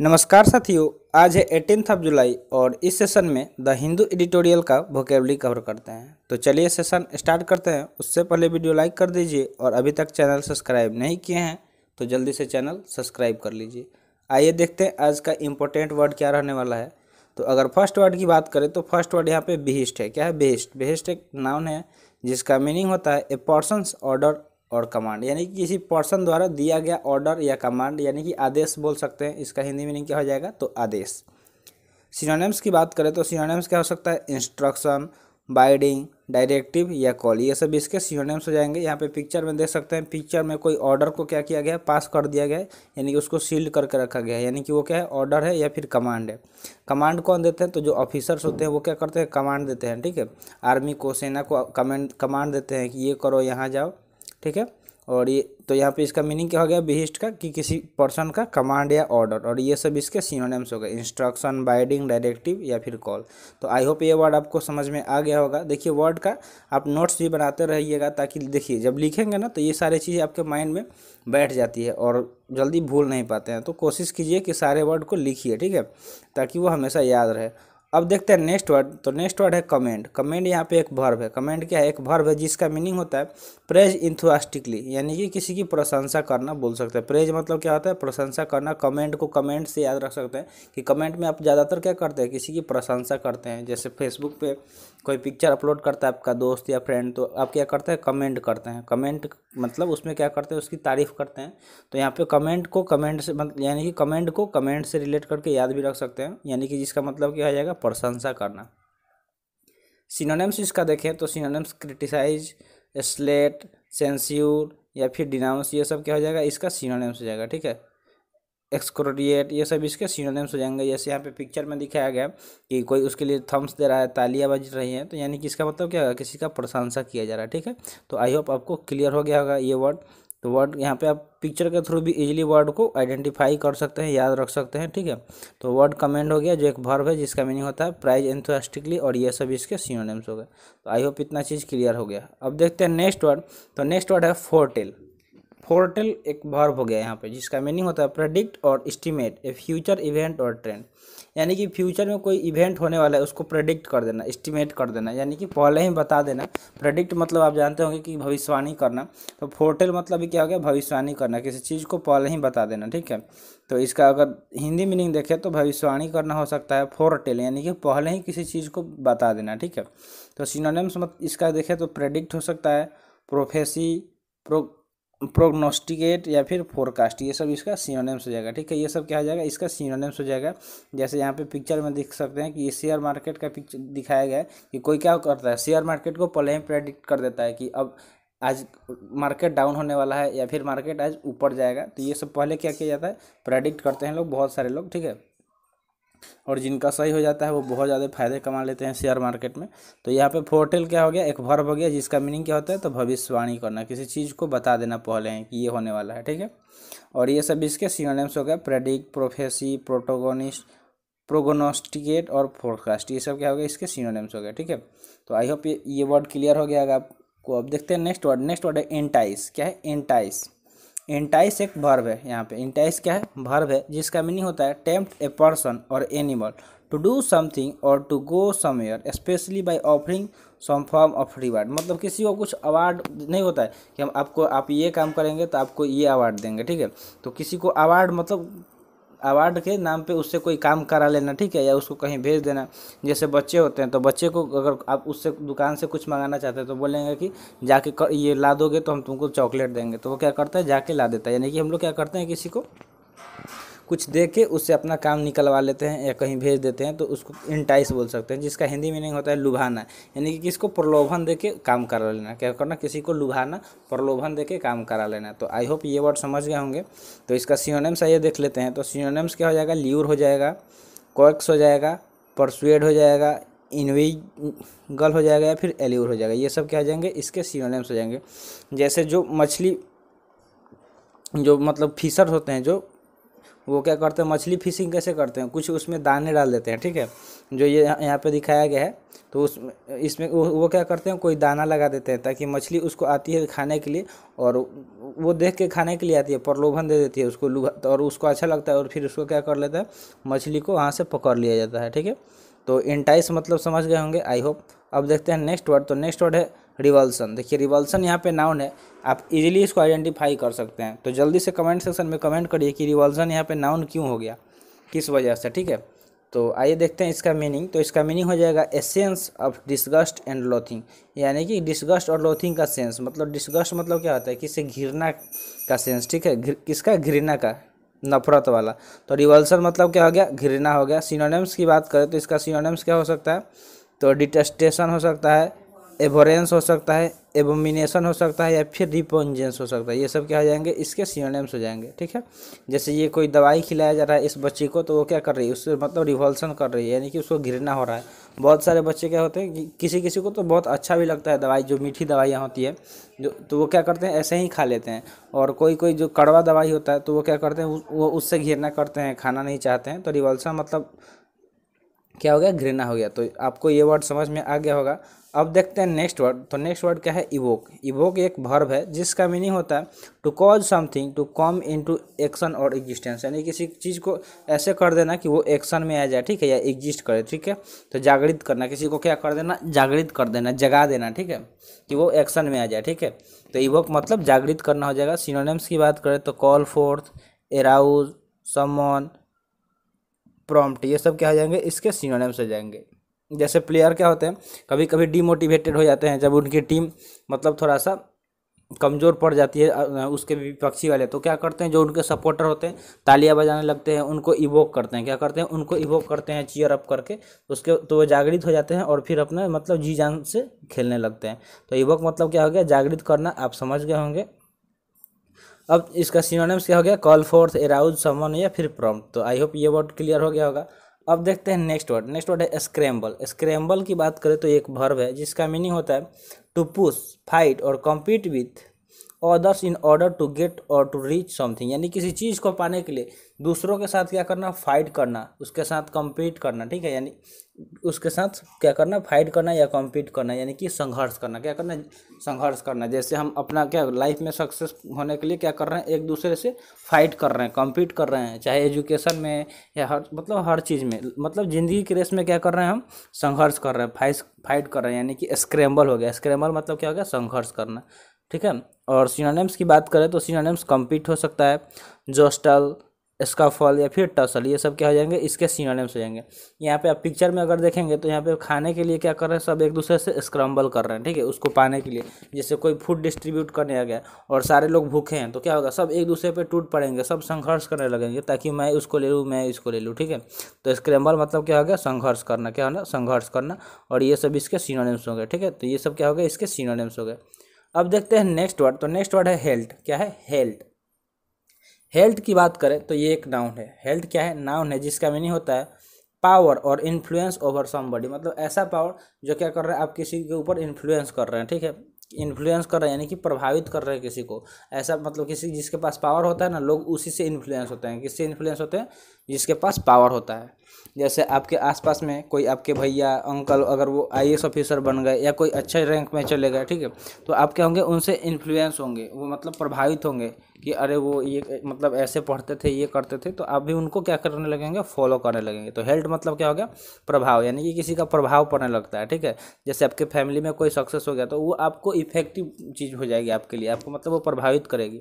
नमस्कार साथियों आज है एटीनथ ऑफ जुलाई और इस सेशन में द हिंदू एडिटोरियल का वोकेबली कवर करते हैं तो चलिए सेशन स्टार्ट करते हैं उससे पहले वीडियो लाइक कर दीजिए और अभी तक चैनल सब्सक्राइब नहीं किए हैं तो जल्दी से चैनल सब्सक्राइब कर लीजिए आइए देखते हैं आज का इम्पोर्टेंट वर्ड क्या रहने वाला है तो अगर फर्स्ट वर्ड की बात करें तो फर्स्ट वर्ड यहाँ पे बिहिस्ट है क्या है बिहिस्ट बिहिस्ट एक नाउन है जिसका मीनिंग होता है ए पर्सनस ऑर्डर और कमांड यानी कि किसी पर्सन द्वारा दिया गया ऑर्डर या कमांड यानी कि आदेश बोल सकते हैं इसका हिंदी मीनिंग क्या हो जाएगा तो आदेश सिनोनिम्स की बात करें तो सिनोनिम्स क्या हो सकता है इंस्ट्रक्शन बाइडिंग डायरेक्टिव या कॉल ये सब इसके सिनोनिम्स हो जाएंगे यहाँ पे पिक्चर में देख सकते हैं पिक्चर में कोई ऑर्डर को क्या किया गया है पास कर दिया गया है यानी कि उसको सील्ड करके रखा गया है यानी कि वो क्या है ऑर्डर है या फिर कमांड है कमांड कौन देते हैं तो जो ऑफिसर्स होते हैं वो क्या करते हैं कमांड देते हैं ठीक है आर्मी को सेना को कमेंड कमांड देते हैं कि ये करो यहाँ जाओ ठीक है और ये तो यहाँ पे इसका मीनिंग क्या हो गया बिहिस्ट का कि किसी पर्सन का कमांड या ऑर्डर और ये सब इसके सीनोनेम्स हो गए इंस्ट्रक्शन बाइडिंग डायरेक्टिव या फिर कॉल तो आई होप ये वर्ड आपको समझ में आ गया होगा देखिए वर्ड का आप नोट्स भी बनाते रहिएगा ताकि देखिए जब लिखेंगे ना तो ये सारी चीज़ें आपके माइंड में बैठ जाती है और जल्दी भूल नहीं पाते हैं तो कोशिश कीजिए कि सारे वर्ड को लिखिए ठीक है ताकि वो हमेशा याद रहे अब देखते हैं नेक्स्ट वर्ड तो नेक्स्ट वर्ड है कमेंट कमेंट यहाँ पे एक भर्व है कमेंट क्या है एक भर्व है जिसका मीनिंग होता है प्रेज इंथुआस्टिकली यानी कि किसी की प्रशंसा करना बोल सकते हैं प्रेज मतलब क्या होता है प्रशंसा करना कमेंट को कमेंट से याद रख सकते हैं कि कमेंट में आप ज़्यादातर क्या करते हैं किसी की प्रशंसा करते हैं जैसे फेसबुक पर कोई पिक्चर अपलोड करता है आपका दोस्त या फ्रेंड तो आप क्या करते हैं कमेंट करते हैं कमेंट मतलब उसमें क्या करते हैं उसकी तारीफ़ करते हैं तो यहाँ पे कमेंट को कमेंट से मतलब यानी कि कमेंट को कमेंट से रिलेट करके याद भी रख सकते हैं यानी कि जिसका मतलब क्या हो जाएगा प्रशंसा करना सिनोनिम्स इसका देखें तो सिनोनिम्स क्रिटिसाइज स्लेट सेंस्यूर या फिर डिनाउंस ये सब क्या हो जाएगा इसका सिनोनिम्स हो जाएगा ठीक है एक्सक्रोडिएट ये सब इसके सीनोनेम्स हो जाएंगे जैसे यहाँ पे पिक्चर में दिखाया गया कि कोई उसके लिए थम्स दे रहा है तालियां बज रही हैं तो यानी कि इसका मतलब क्या होगा किसी का प्रशंसा किया जा रहा है ठीक है तो आई होप आपको क्लियर हो गया होगा ये वर्ड तो वर्ड यहाँ पे आप पिक्चर के थ्रू भी इजीली वर्ड को आइडेंटिफाई कर सकते हैं याद रख सकते हैं ठीक है तो वर्ड कमेंड हो गया जो एक भर्व है जिसका मीनिंग होता है प्राइज एंथोस्टिकली और ये सब इसके नेम्स हो गए तो आई होप इतना चीज़ क्लियर हो गया अब देखते हैं नेक्स्ट वर्ड तो नेक्स्ट वर्ड है फोर टेल फोरटेल एक वर्ब हो गया यहाँ पे जिसका मीनिंग होता है प्रडिक्ट और इस्टीमेट ए फ्यूचर इवेंट और ट्रेंड यानी कि फ्यूचर में कोई इवेंट होने वाला है उसको प्रडिक्ट कर देना इस्टीमेट कर देना यानी कि पहले ही बता देना प्रडिक्ट मतलब आप जानते होंगे कि भविष्यवाणी करना तो फोरटेल मतलब क्या हो गया भविष्यवाणी करना किसी चीज़ को पहले ही बता देना ठीक है तो इसका अगर हिंदी मीनिंग देखें तो भविष्यवाणी करना हो सकता है फोरटेल यानी कि पहले ही किसी चीज़ को बता देना ठीक है तो सिनोनिम्स मत इसका देखें तो प्रडिक्ट हो सकता है प्रोफेसी प्रो प्रोग्नोस्टिकेट या फिर फोरकास्ट ये सब इसका सीनोनेम्स हो जाएगा ठीक है ये सब क्या हो जाएगा इसका सीनोनेम्स हो जाएगा जैसे यहाँ पे पिक्चर में देख सकते हैं कि ये शेयर मार्केट का पिक्चर दिखाया गया है कि कोई क्या करता है शेयर मार्केट को पहले ही प्रेडिक्ट कर देता है कि अब आज मार्केट डाउन होने वाला है या फिर मार्केट आज ऊपर जाएगा तो ये सब पहले क्या किया जाता है प्रेडिक्ट करते हैं लोग बहुत सारे लोग ठीक है और जिनका सही हो जाता है वो बहुत ज़्यादा फायदे कमा लेते हैं शेयर मार्केट में तो यहाँ पे फोरटेल क्या हो गया एक भर हो गया जिसका मीनिंग क्या होता है तो भविष्यवाणी करना किसी चीज़ को बता देना पहले हैं कि ये होने वाला है ठीक है और ये सब इसके सीनोनिम्स हो गया प्रेडिक्ट प्रोफेसी प्रोटोगोनिस्ट प्रोगोनोस्टिकेट और फोरकास्ट ये सब क्या हो गया इसके सीनोनिम्स हो गया ठीक है तो आई होप ये वर्ड क्लियर हो गया अगर आपको अब देखते हैं नेक्स्ट वर्ड नेक्स्ट वर्ड है एंटाइस क्या है एंटाइस इंटाइस एक भर्व है यहाँ पे इंटाइस क्या है भर्व है जिसका मीनिंग होता है टेम्प्ट ए पर्सन और एनिमल टू डू समथिंग और to go somewhere specially by offering some form of reward मतलब किसी को कुछ अवार्ड नहीं होता है कि हम आपको आप ये काम करेंगे तो आपको ये अवार्ड देंगे ठीक है तो किसी को अवार्ड मतलब अवार्ड के नाम पे उससे कोई काम करा लेना ठीक है या उसको कहीं भेज देना जैसे बच्चे होते हैं तो बच्चे को अगर आप उससे दुकान से कुछ मंगाना चाहते हैं तो बोलेंगे कि जाके कर, ये ला दोगे तो हम तुमको चॉकलेट देंगे तो वो क्या करता है जाके ला देता है यानी कि हम लोग क्या करते हैं किसी को कुछ दे के उससे अपना काम निकलवा लेते हैं या कहीं भेज देते हैं तो उसको इंटाइस बोल सकते हैं जिसका हिंदी मीनिंग होता है लुभाना यानी कि किसको प्रलोभन दे के काम करा लेना क्या करना किसी को लुभाना प्रलोभन दे के काम करा लेना तो आई होप ये वर्ड समझ गए होंगे तो इसका सियोनेम्स आइए देख लेते हैं तो सीओनेम्स क्या हो जाएगा ल्यूर हो जाएगा कोक्स हो जाएगा परसुएड हो जाएगा इनविगल हो जाएगा या फिर एल्यूर हो जाएगा ये सब क्या हो जाएंगे इसके सिनोनिम्स हो जाएंगे जैसे जो मछली जो मतलब फिशर होते हैं जो वो क्या करते हैं मछली फिशिंग कैसे करते हैं कुछ उसमें दाने डाल देते हैं ठीक है जो ये यहाँ पे दिखाया गया है तो उस इसमें वो, वो क्या करते हैं कोई दाना लगा देते हैं ताकि मछली उसको आती है खाने के लिए और वो देख के खाने के लिए आती है प्रलोभन दे देती है उसको और उसको अच्छा लगता है और फिर उसको क्या कर लेता है मछली को वहाँ से पकड़ लिया जाता है ठीक है तो इंटाइस मतलब समझ गए होंगे आई होप अब देखते हैं नेक्स्ट वर्ड तो नेक्स्ट वर्ड है रिवल्सन देखिए रिवल्सन यहाँ पे नाउन है आप इजीली इसको आइडेंटिफाई कर सकते हैं तो जल्दी से कमेंट सेक्शन में कमेंट करिए कि रिवल्सन यहाँ पे नाउन क्यों हो गया किस वजह से ठीक है तो आइए देखते हैं इसका मीनिंग तो इसका मीनिंग हो जाएगा a sense of disgust and loathing यानी कि डिस्गस्ट और लोथिंग का सेंस मतलब डिस्गस्ट मतलब क्या होता है किसे घिरना का सेंस ठीक है गिर, किसका घृणा का नफरत वाला तो रिवल्सन मतलब क्या हो गया घृणा हो गया सिनोनिम्स की बात करें तो इसका सिनोनिम्स क्या हो सकता है तो डिटेस्टेशन हो सकता है एवरेंस हो सकता है एबोमिनेशन हो सकता है या फिर रिपोजेंस हो सकता है ये सब क्या हो जाएंगे इसके सीनेम्स हो जाएंगे ठीक है जैसे ये कोई दवाई खिलाया जा रहा है इस बच्ची को तो वो क्या कर रही है उससे मतलब रिवॉल्सन कर रही है यानी कि उसको घिरना हो रहा है बहुत सारे बच्चे क्या होते हैं कि किसी किसी को तो बहुत अच्छा भी लगता है दवाई जो मीठी दवाइयाँ होती है जो तो वो क्या करते हैं ऐसे ही खा लेते हैं और कोई कोई जो कड़वा दवाई होता है तो वो क्या करते हैं वो उससे घिरना करते हैं खाना नहीं चाहते हैं तो रिवॉल्सन मतलब क्या हो गया घृणा हो गया तो आपको ये वर्ड समझ में आ गया होगा अब देखते हैं नेक्स्ट वर्ड तो नेक्स्ट वर्ड क्या है इवोक इवोक एक भर्व है जिसका मीनिंग होता है to cause something to come into action और एग्जिस्टेंस यानी किसी चीज़ को ऐसे कर देना कि वो एक्शन में आ जाए ठीक है या एग्जिस्ट करे ठीक है तो जागृत करना किसी को क्या कर देना जागृत कर देना जगा देना ठीक है कि वो एक्शन में आ जाए ठीक है तो इवोक मतलब जागृत करना हो जाएगा सिनोनिम्स की बात करें तो call forth arouse summon prompt ये सब क्या हो जाएंगे इसके सिनोनिम्स हो जाएंगे जैसे प्लेयर क्या होते हैं कभी कभी डीमोटिवेटेड हो जाते हैं जब उनकी टीम मतलब थोड़ा सा कमज़ोर पड़ जाती है उसके विपक्षी वाले तो क्या करते हैं जो उनके सपोर्टर होते हैं तालियां बजाने लगते हैं उनको इवोक करते हैं क्या करते हैं उनको इवोक करते हैं चीयर अप करके उसके तो वो जागृत हो जाते हैं और फिर अपने मतलब जी जान से खेलने लगते हैं तो इवोक मतलब क्या हो गया जागृत करना आप समझ गए होंगे अब इसका सीनोनिम्स क्या हो गया कॉल फोर्थ एराउज समन या फिर प्रॉम्प्ट तो आई होप ये वर्ड क्लियर हो गया होगा अब देखते हैं नेक्स्ट वर्ड नेक्स्ट वर्ड है स्क्रैम्बल स्क्रैम्बल की बात करें तो एक भर्व है जिसका मीनिंग होता है टू पुश फाइट और compete with others in order to get और टू रीच समथिंग यानी किसी चीज़ को पाने के लिए दूसरों के साथ क्या करना फाइट करना उसके साथ कम्पीट करना ठीक है यानी उसके साथ क्या करना फाइट करना या कम्पीट करना यानी कि संघर्ष करना क्या करना संघर्ष करना जैसे हम अपना क्या लाइफ में सक्सेस होने के लिए क्या कर रहे हैं एक दूसरे से फाइट कर रहे हैं कम्पीट कर रहे हैं चाहे एजुकेशन में या हर मतलब हर चीज़ में मतलब ज़िंदगी के रेस में क्या कर रहे हैं हम संघर्ष कर रहे हैं फाइस फाइट कर रहे हैं यानी कि स्क्रैम्बल हो गया स्क्रैम्बल मतलब क्या हो गया संघर्ष करना ठीक है और सीनानेम्स की बात करें तो सीनानेम्स कम्पीट हो सकता है जोस्टल इसका फल या फिर टसल ये सब क्या हो जाएंगे इसके सीनानेम्स हो जाएंगे यहाँ पे आप पिक्चर में अगर देखेंगे तो यहाँ पे खाने के लिए क्या कर रहे हैं सब एक दूसरे से स्क्रम्बल कर रहे हैं ठीक है उसको पाने के लिए जैसे कोई फूड डिस्ट्रीब्यूट करने आ गया और सारे लोग भूखे हैं तो क्या होगा सब एक दूसरे पर टूट पड़ेंगे सब संघर्ष करने लगेंगे ताकि मैं उसको ले लूँ मैं इसको ले लूँ ठीक है तो स्क्रम्बल मतलब क्या हो गया संघर्ष करना क्या होना संघर्ष करना और ये सब इसके सीनानेम्स हो गए ठीक है तो ये सब क्या हो गया इसके सीनानेम्स हो गए अब देखते हैं नेक्स्ट वर्ड तो नेक्स्ट वर्ड है हेल्थ क्या है हेल्थ हेल्थ की बात करें तो ये एक नाउन है हेल्थ क्या है नाउन है जिसका मीनिंग होता है पावर और इन्फ्लुएंस ओवर समबडी मतलब ऐसा पावर जो क्या कर रहे हैं आप किसी के ऊपर इन्फ्लुएंस कर रहे हैं ठीक है इन्फ्लुएंस कर रहे हैं यानी कि प्रभावित कर रहे हैं किसी को ऐसा मतलब किसी जिसके पास पावर होता है ना लोग उसी से इन्फ्लुएंस होते हैं किससे इन्फ्लुएंस होते हैं जिसके पास पावर होता है जैसे आपके आसपास में कोई आपके भैया अंकल अगर वो आई ऑफिसर बन गए या कोई अच्छे रैंक में चले गए ठीक है तो आप क्या होंगे उनसे इन्फ्लुएंस होंगे वो मतलब प्रभावित होंगे कि अरे वो ये मतलब ऐसे पढ़ते थे ये करते थे तो आप भी उनको क्या करने लगेंगे फॉलो करने लगेंगे तो हेल्थ मतलब क्या हो गया प्रभाव यानी कि किसी का प्रभाव पड़ने लगता है ठीक है जैसे आपके फैमिली में कोई सक्सेस हो गया तो वो आपको इफेक्टिव चीज़ हो जाएगी आपके लिए आपको मतलब वो प्रभावित करेगी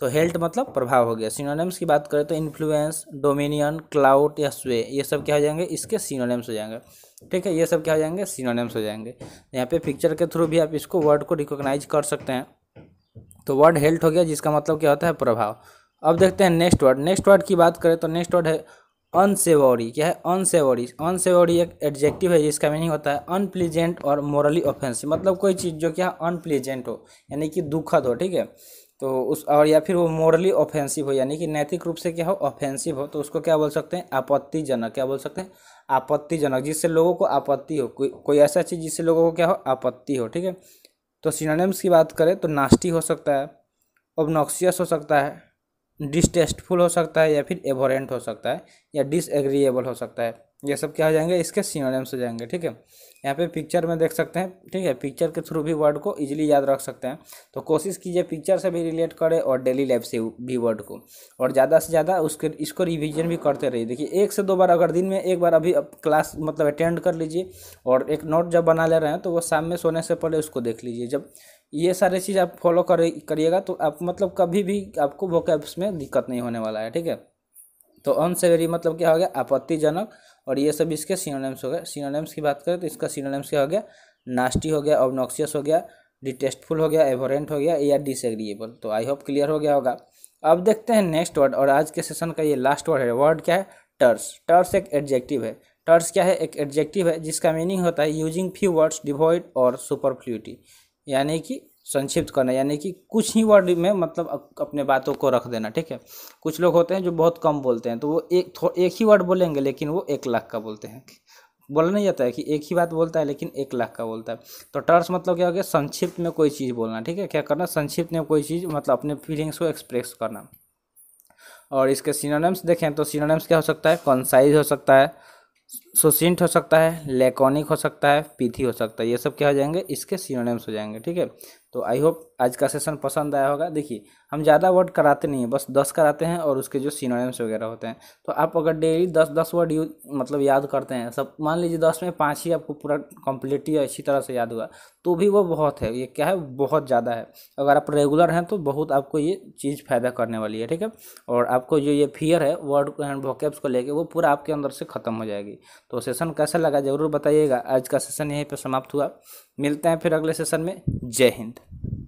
तो हेल्थ मतलब प्रभाव हो गया सिनोनिम्स की बात करें तो इन्फ्लुएंस डोमिनी यूनियन क्लाउड या स्वे ये सब क्या हो जाएंगे इसके सीनोनेम्स हो जाएंगे ठीक है ये सब क्या हो जाएंगे सीनोनेम्स हो जाएंगे यहाँ पे पिक्चर के थ्रू भी आप इसको वर्ड को रिकॉग्नाइज कर सकते हैं तो वर्ड हेल्थ हो गया जिसका मतलब क्या होता है प्रभाव अब देखते हैं नेक्स्ट वर्ड नेक्स्ट वर्ड की बात करें तो नेक्स्ट वर्ड है अनसेवरी क्या है अनसेवरी अनसेवरी एक एडजेक्टिव है जिसका मीनिंग होता है अनप्लीजेंट और मोरली ऑफेंसिव मतलब कोई चीज़ जो क्या हाँ अनप्लीजेंट हो यानी कि दुखद हो ठीक है तो उस और या फिर वो मोरली ऑफेंसिव हो यानी कि नैतिक रूप से क्या हो ऑफेंसिव हो तो उसको क्या बोल सकते हैं आपत्तिजनक क्या बोल सकते हैं आपत्तिजनक जिससे लोगों को आपत्ति हो कोई कोई ऐसा चीज़ जिससे लोगों को क्या हो आपत्ति हो ठीक है तो सिनोनिम्स की बात करें तो नास्टी हो सकता है ओबनॉक्सियस हो सकता है डिस्टेस्टफुल हो सकता है या फिर एवोरेंट हो सकता है या डिसएग्रीएबल हो सकता है ये सब क्या हो जाएंगे इसके सीनोनिम्स हो जाएंगे ठीक है यहाँ पे पिक्चर में देख सकते हैं ठीक है पिक्चर के थ्रू भी वर्ड को इजीली याद रख सकते हैं तो कोशिश कीजिए पिक्चर से भी रिलेट करें और डेली लाइफ से भी वर्ड को और ज़्यादा से ज़्यादा उसके इसको रिविजन भी करते रहिए देखिए एक से दो बार अगर दिन में एक बार अभी अब क्लास मतलब अटेंड कर लीजिए और एक नोट जब बना ले रहे हैं तो वो शाम में सोने से पहले उसको देख लीजिए जब ये सारे चीज़ आप फॉलो करिएगा तो आप मतलब कभी भी आपको वो में दिक्कत नहीं होने वाला है ठीक है तो अनसेवेरी मतलब क्या हो गया आपत्तिजनक और ये सब इसके सीनोनेम्स हो गए सिनोनेम्स की बात करें तो इसका सीनोनेम्स क्या हो गया नास्टी हो गया ऑबनॉक्सियस हो गया डिटेस्टफुल हो गया एवोरेंट हो गया या डिसएग्रीएबल तो आई होप क्लियर हो गया होगा अब देखते हैं नेक्स्ट वर्ड और आज के सेशन का ये लास्ट वर्ड है वर्ड क्या है टर्स टर्स एक एडजेक्टिव है टर्स क्या है एक एडजेक्टिव है जिसका मीनिंग होता है यूजिंग फ्यू वर्ड्स डिवॉइड और सुपरफ्लूटी यानी कि संक्षिप्त करना यानी कि कुछ ही वर्ड में मतलब अपने बातों को रख देना ठीक है कुछ लोग होते हैं जो बहुत कम बोलते हैं तो वो एक एक ही वर्ड बोलेंगे लेकिन वो एक लाख का बोलते हैं बोला नहीं जाता है कि एक ही बात बोलता है लेकिन एक लाख का बोलता है तो टर्स मतलब क्या हो गया संक्षिप्त में कोई चीज़ बोलना ठीक है क्या करना संक्षिप्त में कोई चीज़ मतलब अपने फीलिंग्स को एक्सप्रेस करना और इसके सिनोनिम्स देखें तो सिनोनिम्स क्या हो सकता है कॉन्साइज हो सकता है सुसिंट हो सकता है लेकोनिक हो सकता है पीथी हो सकता है ये सब क्या हो जाएंगे इसके सिनोनिम्स हो जाएंगे ठीक है तो आई होप आज का सेशन पसंद आया होगा देखिए हम ज़्यादा वर्ड कराते नहीं हैं बस दस कराते हैं और उसके जो सीनोनिम्स वगैरह होते हैं तो आप अगर डेली दस दस वर्ड यू मतलब याद करते हैं सब मान लीजिए दस में पाँच ही आपको पूरा कम्प्लीटली अच्छी तरह से याद हुआ तो भी वो बहुत है ये क्या है बहुत ज़्यादा है अगर आप रेगुलर हैं तो बहुत आपको ये चीज़ फ़ायदा करने वाली है ठीक है और आपको जो ये फियर है वर्ड एंड वोकेब्स को लेके वो पूरा आपके अंदर से ख़त्म हो जाएगी तो सेशन कैसा लगा ज़रूर बताइएगा आज का सेशन यहीं पर समाप्त हुआ मिलते हैं फिर अगले सेशन में जय हिंद